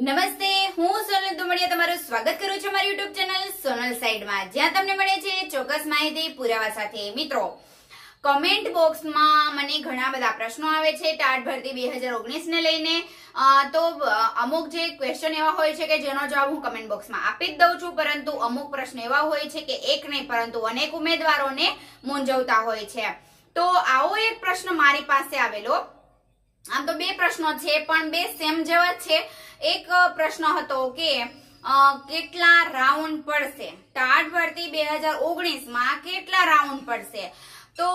નમસ્તે હું સોનલ દુમડિયા તમારું સ્વાગત કરું છું મારી યુટ્યુબ ચેનલ સોનલ સાઈડમાં જ્યાં તમને મળે છે ચોક્કસ માહિતી પુરાવા સાથે મિત્રો કમેન્ટ બોક્સમાં મને ઘણા બધા પ્રશ્નો આવે છે ટાટ ભરતી બે હજાર ઓગણીસને લઈને તો અમુક જે ક્વેશ્ચન એવા હોય છે કે જેનો જવાબ હું કમેન્ટ બોક્સમાં આપી જ દઉં છું પરંતુ અમુક પ્રશ્ન એવા હોય છે કે એક નહીં પરંતુ અનેક ઉમેદવારોને મૂંઝવતા હોય છે તો આવો એક પ્રશ્ન મારી પાસે આવેલો આમ તો બે પ્રશ્નો છે પણ બે સેમ જેવા છે એક પ્રશ્ન હતો કે કેટલા રાઉન્ડ પડશે ટાટ ભરતી બે હજાર ઓગણીસમાં કેટલા રાઉન્ડ પડશે તો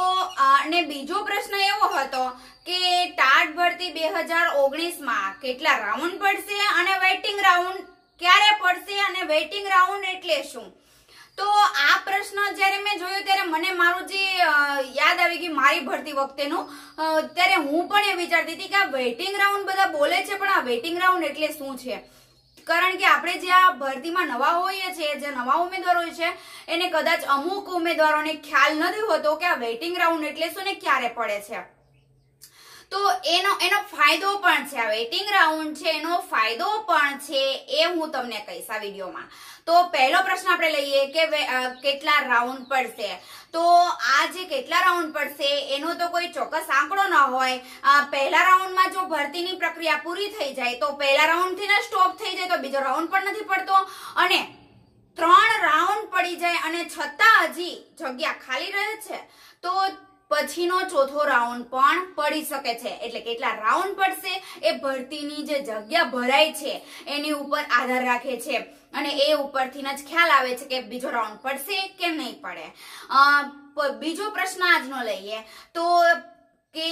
અને બીજો પ્રશ્ન એવો હતો કે ટાટ ભરતી બે હજાર ઓગણીસમાં કેટલા રાઉન્ડ પડશે અને વેઇટિંગ રાઉન્ડ ક્યારે પડશે અને વેઇટિંગ રાઉન્ડ એટલે શું તો આ પ્રશ્ન જ્યારે મેં જોયો ત્યારે મને મારું જે યાદ આવી ગઈ મારી ભરતી વખતેનું ત્યારે હું પણ એ વિચારતી હતી કે આ વેઇટિંગ રાઉન્ડ બધા બોલે છે પણ આ વેઇટિંગ રાઉન્ડ એટલે શું છે કારણ કે આપણે જે આ ભરતીમાં નવા હોઈએ છીએ જે નવા ઉમેદવારો હોય છે એને કદાચ અમુક ઉમેદવારોને ખ્યાલ નથી હોતો કે આ વેઇટિંગ રાઉન્ડ એટલે શું ને ક્યારે પડે છે તો એનો એનો ફાયદો પણ છે આ વેઇટિંગ રાઉન્ડ છે એનો ફાયદો પણ છે એ હું તમને કહીશ આ વિડીયોમાં તો પહેલો પ્રશ્ન આપણે લઈએ કે કેટલા રાઉન્ડ પડશે તો આ જે કેટલા રાઉન્ડ પડશે એનો તો કોઈ ચોક્કસ આંકડો ન હોય પહેલા રાઉન્ડમાં જો ભરતીની પ્રક્રિયા પૂરી થઈ જાય તો પહેલા રાઉન્ડથી ને સ્ટોપ થઈ જાય તો બીજો રાઉન્ડ પણ નથી પડતો અને ત્રણ રાઉન્ડ પડી જાય અને છતાં હજી જગ્યા ખાલી રહે છે તો પછીનો ચોથો રાઉન્ડ પણ પડી શકે છે એટલે કેટલા રાઉન્ડ પડશે એ ભરતીની જે જગ્યા ભરાય છે એની ઉપર આધાર રાખે છે અને એ ઉપરથી જ ખ્યાલ આવે છે કે બીજો રાઉન્ડ પડશે કે નહીં પડે બીજો પ્રશ્ન આજનો લઈએ તો કે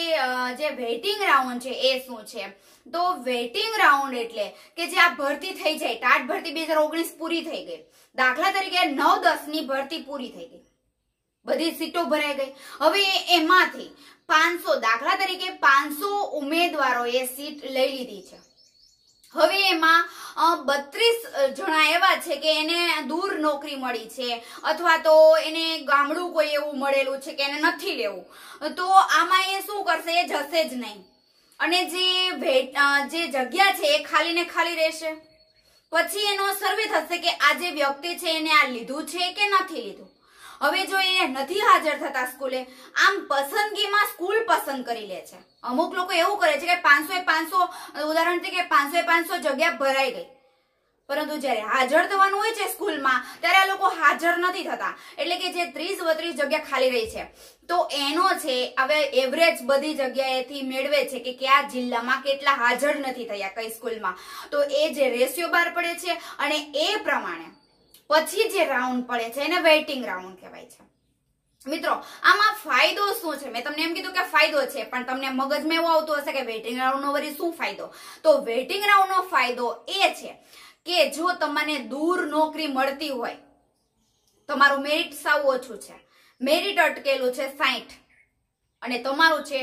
જે વેઇટિંગ રાઉન્ડ છે એ શું છે તો વેઇટિંગ રાઉન્ડ એટલે કે જે આ ભરતી થઈ જાય ટાટ ભરતી બે પૂરી થઈ ગઈ દાખલા તરીકે નવ દસ ની ભરતી પૂરી થઈ ગઈ બધી સીટો ભરાઈ ગઈ હવે એમાંથી પાંચસો દાખલા તરીકે પાંચસો ઉમેદવારોએ સીટ લઈ લીધી છે હવે એમાં બત્રીસ જણા એવા છે કે એને દૂર નોકરી મળી છે અથવા તો એને ગામડું કોઈ એવું મળેલું છે કે એને નથી લેવું તો આમાં એ શું કરશે એ જશે જ નહીં અને જે ભેટ જે જગ્યા છે એ ખાલી ને ખાલી રહેશે પછી એનો સર્વે થશે કે આ જે વ્યક્તિ છે એને આ લીધું છે કે નથી લીધું હવે જો એ નથી હાજર થતા સ્કૂલે આમ પસંદગીમાં સ્કૂલ પસંદ કરી લે છે અમુક લોકો એવું કરે છે કે પાંચસો એ પાંચસો ઉદાહરણ તરીકે પાંચસો એ પાંચસો જગ્યા ભરાઈ ગઈ પરંતુ જ્યારે હાજર થવાનું હોય છે સ્કૂલમાં ત્યારે આ લોકો હાજર નથી થતા એટલે કે જે ત્રીસ બત્રીસ જગ્યા ખાલી રહી છે તો એનો છે હવે એવરેજ બધી જગ્યાએથી મેળવે છે કે કયા જિલ્લામાં કેટલા હાજર નથી થયા કઈ સ્કૂલમાં તો એ જે રેશિયો બહાર પડે છે અને એ પ્રમાણે પછી જે રાઉન્ડ પડે છે એને વેઇટિંગ રાઉન્ડ કહેવાય છે મિત્રો આમાં ફાયદો શું છે મેં તમને એમ કીધું કે ફાયદો છે પણ તમને મગજમાં એવું આવતું હશે કે વેઇટિંગ રાઉન્ડનો વરી શું ફાયદો તો વેઇટિંગ રાઉન્ડનો ફાયદો એ છે કે જો તમને દૂર નોકરી મળતી હોય તમારું મેરિટ સાવ ઓછું છે મેરિટ અટકેલું છે સાઠ અને તમારું છે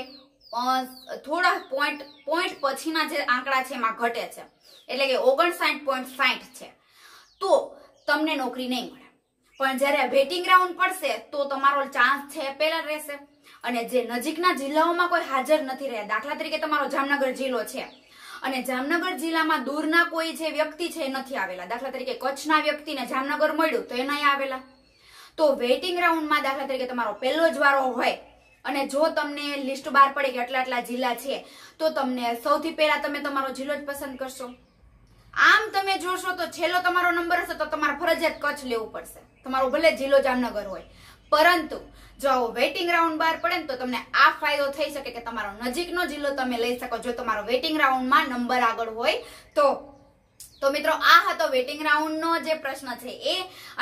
થોડા પોઈન્ટ પોઈન્ટ પછીના જે આંકડા છે એમાં ઘટે છે એટલે કે ઓગણસાઠ પોઈન્ટ સાઠ છે તો તમને નોકરી નહીં મળે પણ જ્યારે વેટિંગ રાઉન્ડ પડશે તો તમારો ચાન્સ છે પહેલા રહેશે અને જે નજીકના જિલ્લાઓમાં કોઈ હાજર નથી રહ્યા દાખલા તરીકે તમારો જામનગર જિલ્લો છે અને જામનગર જિલ્લામાં દૂરના કોઈ જે વ્યક્તિ છે નથી આવેલા દાખલા તરીકે કચ્છના વ્યક્તિને જામનગર મળ્યું તો એ નહીં આવેલા તો વેટિંગ રાઉન્ડમાં દાખલા તરીકે તમારો પહેલો જ વારો હોય અને જો તમને લિસ્ટ બહાર પડે કે આટલા આટલા જિલ્લા છે તો તમને સૌથી પહેલા તમે તમારો જિલ્લો જ પસંદ કરશો આમ તમે જોશો તો છેલ્લો તમારો નંબર હશે તો તમારે ફરજિયાત કચ્છ લેવું પડશે તમારો ભલે જિલ્લો જામનગર હોય પરંતુ જો આવો વેઇટિંગ રાઉન્ડ બહાર પડે ને તો તમને આ ફાયદો થઈ શકે કે તમારો નજીકનો જિલ્લો તમે લઈ શકો જો તમારો વેઇટિંગ રાઉન્ડમાં નંબર આગળ હોય તો તો મિત્રો આ હતો વેટિંગ રાઉન્ડનો જે પ્રશ્ન છે એ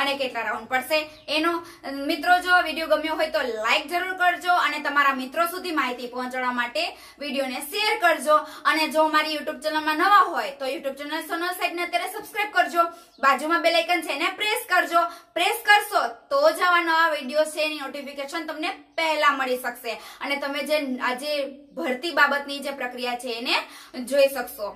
અને કેટલા રાઉન્ડ પડશે એનો મિત્રો જો વિડીયો ગમ્યો હોય તો લાઈક જરૂર કરજો અને તમારા મિત્રો સુધી માહિતી પહોંચાડવા માટે વિડીયોને શેર કરજો અને જો મારી યુટ્યુબ ચેનલમાં નવા હોય તો યુટ્યુબ ચેનલ સોનલ સાઈડને અત્યારે સબસ્ક્રાઇબ કરજો બાજુમાં બેલ આઇકન છે એને પ્રેસ કરજો પ્રેસ કરશો તો જ આવા નવા વિડીયો છે એની નોટિફિકેશન તમને પહેલા મળી શકશે અને તમે જે આજે ભરતી બાબતની જે પ્રક્રિયા છે એને જોઈ શકશો